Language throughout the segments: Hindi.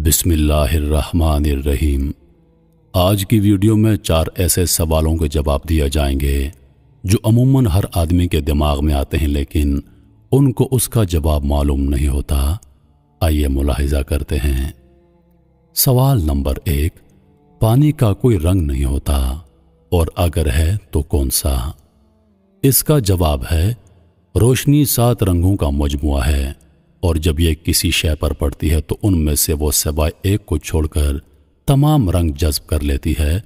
बिस्मिल्लाहिर्रहमानिर्रहीम आज की वीडियो में चार ऐसे सवालों के जवाब दिए जाएंगे जो अमूमन हर आदमी के दिमाग में आते हैं लेकिन उनको उसका जवाब मालूम नहीं होता आइए मुलाहिजा करते हैं सवाल नंबर एक पानी का कोई रंग नहीं होता और अगर है तो कौन सा इसका जवाब है रोशनी सात रंगों का मजमुआ है और जब ये किसी शय पर पड़ती है तो उनमें से वो सिवाय एक को छोड़कर तमाम रंग जज्ब कर लेती है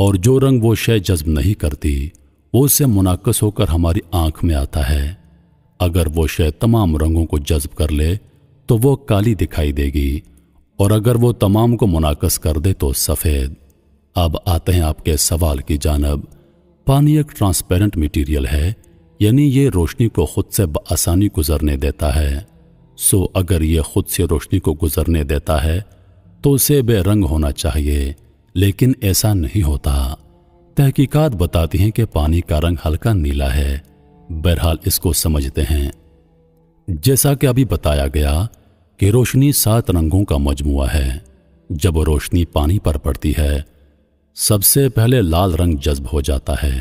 और जो रंग वो शय जज्ब नहीं करती वो उससे मुनाकस होकर हमारी आंख में आता है अगर वो शय तमाम रंगों को जज्ब कर ले तो वो काली दिखाई देगी और अगर वो तमाम को मुनाकस कर दे तो सफ़ेद अब आते हैं आपके सवाल की जानब पानी एक ट्रांसपेरेंट मटेरियल है यानी ये रोशनी को खुद से आसानी गुजरने देता है सो अगर यह खुद से रोशनी को गुजरने देता है तो उसे बेरंग होना चाहिए लेकिन ऐसा नहीं होता तहकीकात बताती हैं कि पानी का रंग हल्का नीला है बहरहाल इसको समझते हैं जैसा कि अभी बताया गया कि रोशनी सात रंगों का मजमु है जब रोशनी पानी पर पड़ती है सबसे पहले लाल रंग जज्ब हो जाता है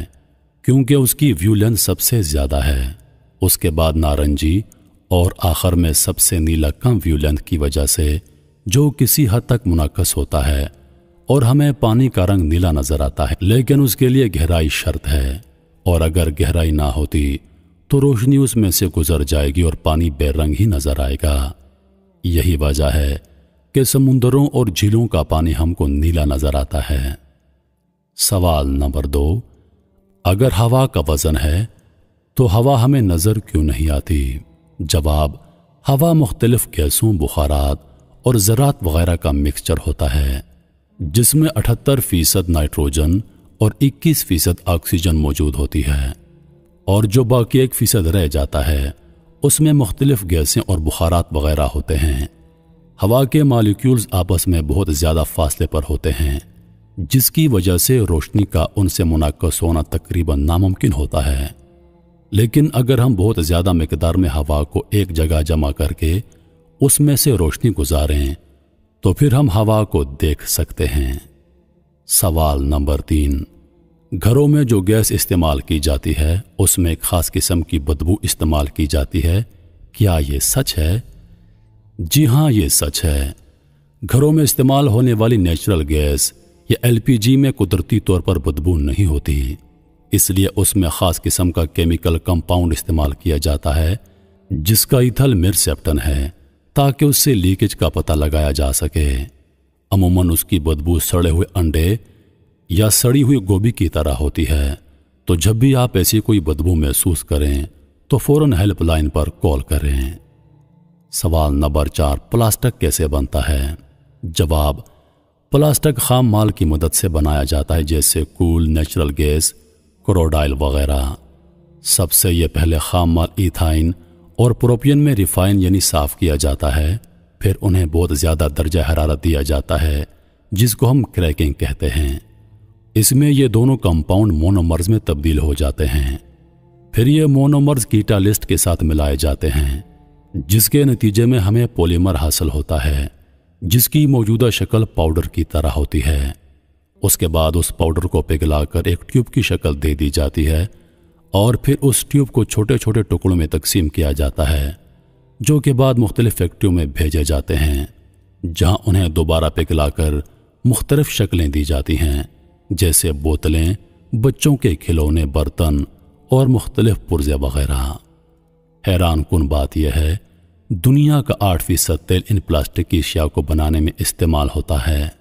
क्योंकि उसकी व्यूलन सबसे ज़्यादा है उसके बाद नारंगी और आखिर में सबसे नीला कम व्यूलेंथ की वजह से जो किसी हद तक मुनाकस होता है और हमें पानी का रंग नीला नजर आता है लेकिन उसके लिए गहराई शर्त है और अगर गहराई ना होती तो रोशनी उसमें से गुजर जाएगी और पानी बेरंग ही नजर आएगा यही वजह है कि समुंदरों और झीलों का पानी हमको नीला नजर आता है सवाल नंबर दो अगर हवा का वजन है तो हवा हमें नजर क्यों नहीं आती जवाब हवा मुख्तलफ गैसों बुखारात और ज़रात वगैरह का मिक्सचर होता है जिसमें अठहत्तर फ़ीसद नाइट्रोजन और इक्कीस फ़ीसद ऑक्सीजन मौजूद होती है और जो बाकी एक फ़ीसद रह जाता है उसमें मुख्तलिफ गैसें और बुखारात वगैरह होते हैं हवा के मालिक्यूल्स आपस में बहुत ज़्यादा फासले पर होते हैं जिसकी वजह से रोशनी का उनसे मुनक़ होना तकरीबन नामुमकिन होता है लेकिन अगर हम बहुत ज़्यादा मकदार में हवा को एक जगह जमा करके उसमें से रोशनी गुजारें तो फिर हम हवा को देख सकते हैं सवाल नंबर तीन घरों में जो गैस इस्तेमाल की जाती है उसमें खास किस्म की बदबू इस्तेमाल की जाती है क्या ये सच है जी हाँ ये सच है घरों में इस्तेमाल होने वाली नेचुरल गैस या एलपीजी में कुदरती तौर पर बदबू नहीं होती इसलिए उसमें ख़ास किस्म का केमिकल कंपाउंड इस्तेमाल किया जाता है जिसका इथल मिर्सेप्टन है ताकि उससे लीकेज का पता लगाया जा सके अमूमन उसकी बदबू सड़े हुए अंडे या सड़ी हुई गोभी की तरह होती है तो जब भी आप ऐसी कोई बदबू महसूस करें तो फौरन हेल्पलाइन पर कॉल करें सवाल नंबर चार प्लास्टिक कैसे बनता है जवाब प्लास्टिक खाम माल की मदद से बनाया जाता है जैसे कूल नेचुरल गैस क्रोडाइल वगैरह सबसे ये पहले खाम माल इथाइन और प्रोपियन में रिफाइन यानी साफ़ किया जाता है फिर उन्हें बहुत ज़्यादा दर्जा हरारत दिया जाता है जिसको हम क्रैकिंग कहते हैं इसमें ये दोनों कंपाउंड मोनोमर्ज में तब्दील हो जाते हैं फिर ये मोनोमर्ज कीटालिस्ट के साथ मिलाए जाते हैं जिसके नतीजे में हमें पोलीमर हासिल होता है जिसकी मौजूदा शक्ल पाउडर की तरह होती है उसके बाद उस पाउडर को पिघलाकर एक ट्यूब की शक्ल दे दी जाती है और फिर उस ट्यूब को छोटे छोटे टुकड़ों में तकसीम किया जाता है जो के बाद मुख्तलिफ फैक्ट्रियों में भेजे जाते हैं जहाँ उन्हें दोबारा पिघलाकर मुख्तलिफ शक्लें दी जाती हैं जैसे बोतलें बच्चों के खिलौने बर्तन और मुख्तलिफ पुर्जे वगैरह हैरान कन बात यह है दुनिया का आठ फीसद तेल इन प्लास्टिक की अशिया को बनाने में इस्तेमाल होता है